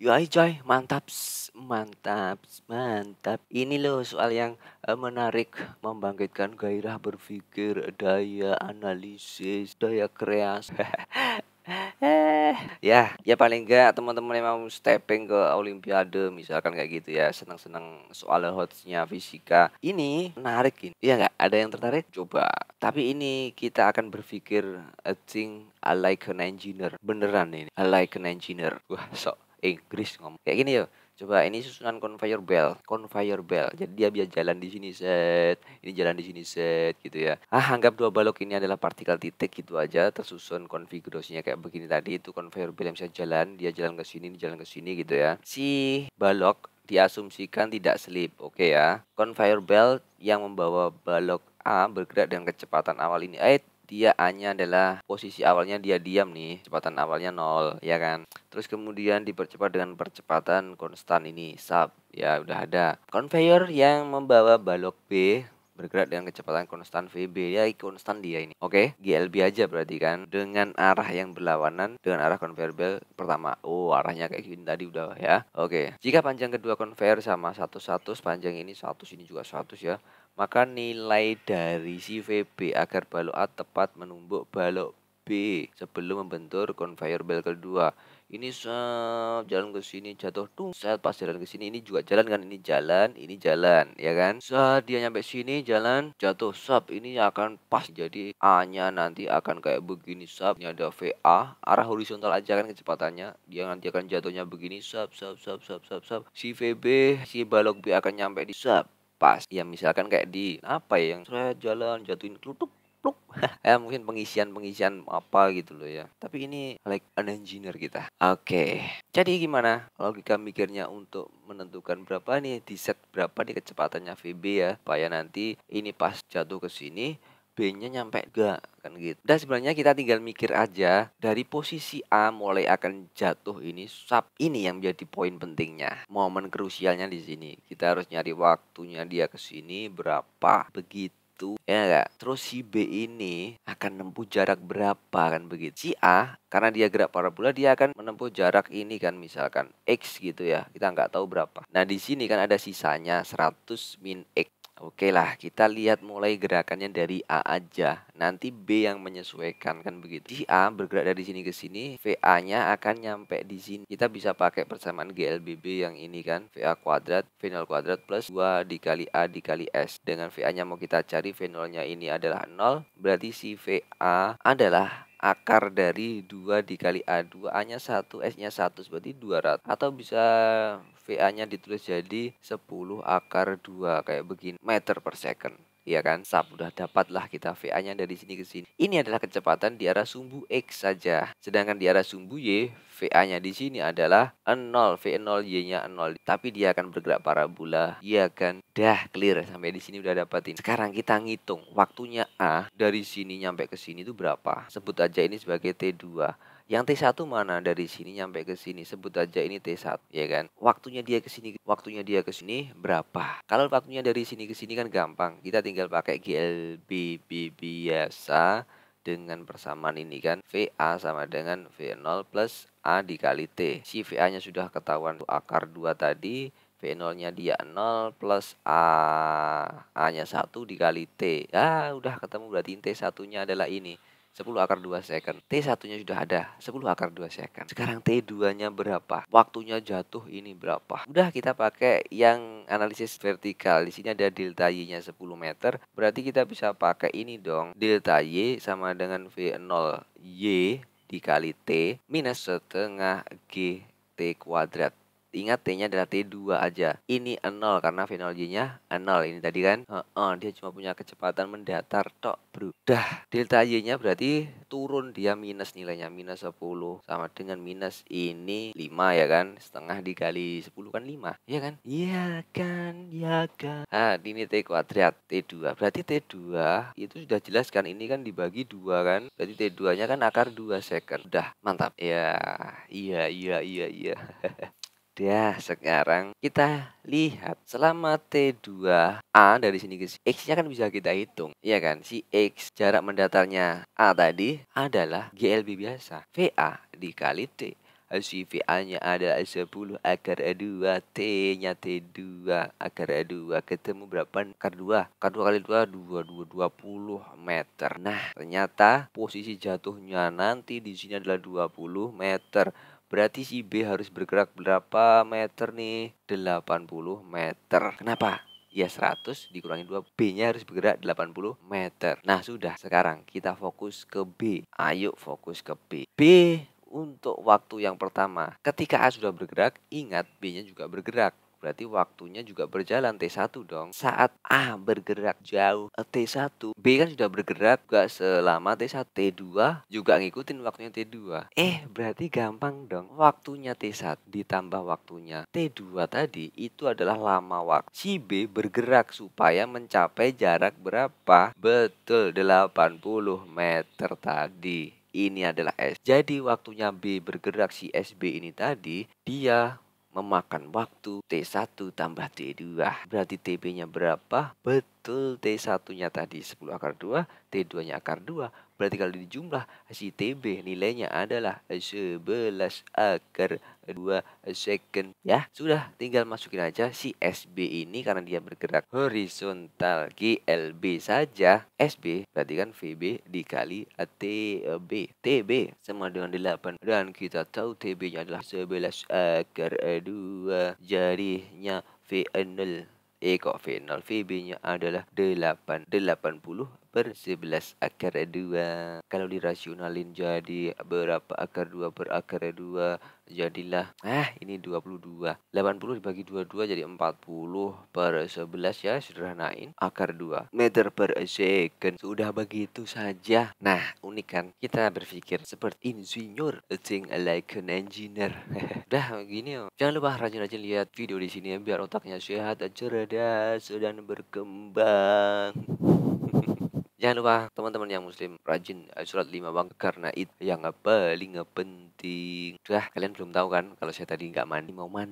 Yoi coy, mantap, mantap, mantap. Ini loh soal yang eh, menarik, membangkitkan gairah berpikir, daya analisis, daya kreasi. Eh, ya ya paling enggak teman-teman yang mau stepping ke olimpiade misalkan kayak gitu ya senang-senang soal hotnya fisika ini menarik ini ya nggak ada yang tertarik coba tapi ini kita akan berpikir I eh, think I like an engineer beneran ini I like an engineer wah sok Inggris ngomong kayak gini ya coba ini susunan conveyor belt conveyor belt jadi dia biar jalan di sini set ini jalan di sini set gitu ya ah anggap dua balok ini adalah partikel titik gitu aja tersusun konfigurasinya kayak begini tadi itu conveyor belt yang bisa jalan dia jalan ke sini ini jalan ke sini gitu ya si balok diasumsikan tidak slip oke okay ya conveyor belt yang membawa balok A bergerak dengan kecepatan awal ini eh dia a adalah posisi awalnya dia diam nih, kecepatan awalnya nol, ya kan? Terus kemudian dipercepat dengan percepatan konstan ini, sub, ya udah ada. Conveyor yang membawa balok B bergerak dengan kecepatan konstan VB ya konstan dia ini oke okay? GLB aja berarti kan dengan arah yang berlawanan dengan arah conveyor belt pertama oh arahnya kayak gini tadi udah ya oke okay. jika panjang kedua conveyor sama satu satu panjang ini satu ini juga satu ya maka nilai dari si VB agar balok A tepat menumbuk balok B sebelum membentur conveyor belt kedua. Ini sep, jalan ke sini jatuh tung saya pas jalan ke sini ini juga jalan kan ini jalan ini jalan ya kan saat dia nyampe sini jalan jatuh sub ini akan pas jadi A nya nanti akan kayak begini sub ini ada VA arah horizontal aja kan kecepatannya dia nanti akan jatuhnya begini sub sub sub sub sub sub si VB si balok B akan nyampe di sub pas ya misalkan kayak di apa ya yang saya jalan jatuhin kelutuk pluk ya mungkin pengisian pengisian apa gitu loh ya tapi ini like an engineer kita oke okay. jadi gimana logika mikirnya untuk menentukan berapa nih di set berapa nih kecepatannya VB ya supaya nanti ini pas jatuh ke sini B-nya nyampe gak kan gitu. Dan sebenarnya kita tinggal mikir aja dari posisi A mulai akan jatuh ini sub ini yang menjadi poin pentingnya. Momen krusialnya di sini. Kita harus nyari waktunya dia ke sini berapa. Begitu ya enggak terus si B ini akan menempuh jarak berapa kan begitu si A karena dia gerak parabola dia akan menempuh jarak ini kan misalkan X gitu ya kita nggak tahu berapa nah di sini kan ada sisanya 100 min X Oke lah, kita lihat mulai gerakannya dari A aja. Nanti B yang menyesuaikan kan begitu. A bergerak dari sini ke sini, VA-nya akan nyampe di sini. Kita bisa pakai persamaan GLBB yang ini kan, VA kuadrat, V0 kuadrat plus 2 dikali A dikali S. Dengan VA-nya mau kita cari, V0-nya ini adalah 0, berarti si VA adalah akar dari 2 dikali A2 A nya 1 S nya 1 berarti 200 atau bisa VA nya ditulis jadi 10 akar 2 kayak begini meter per second ya kan sub udah dapatlah kita VA-nya dari sini ke sini. Ini adalah kecepatan di arah sumbu X saja. Sedangkan di arah sumbu Y, VA-nya di sini adalah 0, V0 Y-nya 0. Tapi dia akan bergerak parabola, ya kan? Dah clear sampai di sini udah dapatin. Sekarang kita ngitung waktunya A dari sini nyampe ke sini itu berapa? Sebut aja ini sebagai T2. Yang T1 mana dari sini nyampe ke sini? Sebut aja ini T1, ya kan? Waktunya dia ke sini, waktunya dia ke sini berapa? Kalau waktunya dari sini ke sini kan gampang. Kita tinggal pakai GLBB biasa dengan persamaan ini kan VA sama dengan V0 plus A dikali T si VA nya sudah ketahuan akar 2 tadi V0 nya dia 0 plus A A nya 1 dikali T ah udah ketemu berarti T 1 nya adalah ini 10 akar 2 second. T1-nya sudah ada, 10 akar 2 second. Sekarang T2-nya berapa? Waktunya jatuh ini berapa? Udah kita pakai yang analisis vertikal. Di sini ada delta Y-nya 10 meter. Berarti kita bisa pakai ini dong. Delta Y sama dengan V0 Y dikali T minus setengah G T kuadrat. Ingat T-nya adalah T2 aja. Ini 0 karena fenologinya 0 ini tadi kan. uh -uh, dia cuma punya kecepatan mendatar tok, Bro. Dah, delta Y-nya berarti turun dia minus nilainya minus 10 sama dengan minus ini 5 ya kan. Setengah dikali 10 kan 5. Iya kan? Iya kan, iya kan. Ah, ini T kuadrat T2. Berarti T2 itu sudah jelas kan ini kan dibagi 2 kan. Berarti T2-nya kan akar 2 second. Udah, mantap. Ya, iya iya iya iya. iya. Dah, ya, sekarang kita lihat selama T2A dari sini ke sini, X-nya kan bisa kita hitung. Iya kan? Si X jarak mendatarnya A tadi adalah GLB biasa. VA dikali T. Si VA-nya adalah 10 akar 2, T-nya T2 akar 2. Ketemu berapa? Akar 2. Akar 2 kali 2, 2, 2, 20 meter. Nah, ternyata posisi jatuhnya nanti di sini adalah 20 meter Berarti si B harus bergerak berapa meter nih? 80 meter. Kenapa? Ya 100 dikurangi 2 B-nya harus bergerak 80 meter Nah sudah sekarang kita fokus ke B Ayo fokus ke B B untuk waktu yang pertama Ketika A sudah bergerak Ingat B-nya juga bergerak Berarti waktunya juga berjalan T1 dong. Saat A bergerak jauh eh, T1, B kan sudah bergerak gak selama T1. T2 juga ngikutin waktunya T2. Eh, berarti gampang dong. Waktunya T1 ditambah waktunya T2 tadi itu adalah lama waktu. Si B bergerak supaya mencapai jarak berapa? Betul, 80 meter tadi ini adalah S. Jadi waktunya B bergerak si SB ini tadi, dia memakan waktu T1 tambah T2. Berarti tp nya berapa? Betul. Betul T1-nya tadi 10 akar 2, T2-nya akar 2. Berarti kalau dijumlah si TB nilainya adalah 11 akar 2 second. Ya, sudah tinggal masukin aja si SB ini karena dia bergerak horizontal GLB saja. SB berarti kan VB dikali TB. TB sama dengan 8 dan kita tahu TB-nya adalah 11 akar 2. jarinya V0 E kok V0 VB-nya adalah 8, 80 per 11 akar 2 Kalau dirasionalin jadi berapa akar 2 per akar 2 Jadilah, ah ini 22 80 dibagi 22 jadi 40 per 11 ya Sederhanain akar 2 meter per second Sudah begitu saja Nah unik kan kita berpikir seperti insinyur Think like an engineer Udah begini Jangan lupa rajin-rajin lihat video di sini ya, Biar otaknya sehat, cerdas, dan berkembang Jangan lupa teman-teman yang muslim rajin eh, surat lima bang karena itu yang paling penting. Dah kalian belum tahu kan kalau saya tadi nggak mandi mau mandi.